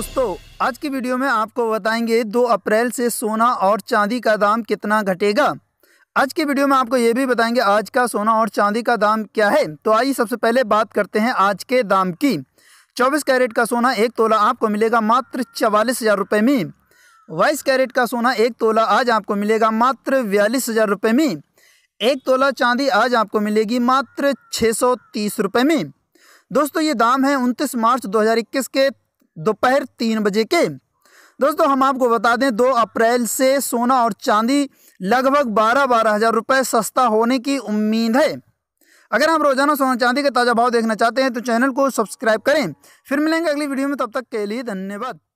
दोस्तों आज की वीडियो में आपको बताएंगे 2 अप्रैल से सोना और चांदी का दाम कितना घटेगा आज की वीडियो में आपको ये भी बताएंगे आज का सोना और चांदी का दाम क्या है तो आइए सबसे पहले बात करते हैं आज के दाम की 24 कैरेट का सोना एक तोला आपको मिलेगा मात्र चवालीस हज़ार रुपये में बाईस कैरेट का सोना एक तोला आज आपको मिलेगा मात्र बयालीस हज़ार रुपये में एक तोला चांदी आज आपको मिलेगी मात्र छः सौ तीस रुपये में दोस्तों ये दाम है उनतीस मार्च 2021 के दोपहर तीन बजे के दोस्तों हम आपको बता दें दो अप्रैल से सोना और चांदी लगभग बारह बारह हज़ार रुपये सस्ता होने की उम्मीद है अगर हम रोजाना सोना चांदी का ताज़ा भाव देखना चाहते हैं तो चैनल को सब्सक्राइब करें फिर मिलेंगे अगली वीडियो में तब तक के लिए धन्यवाद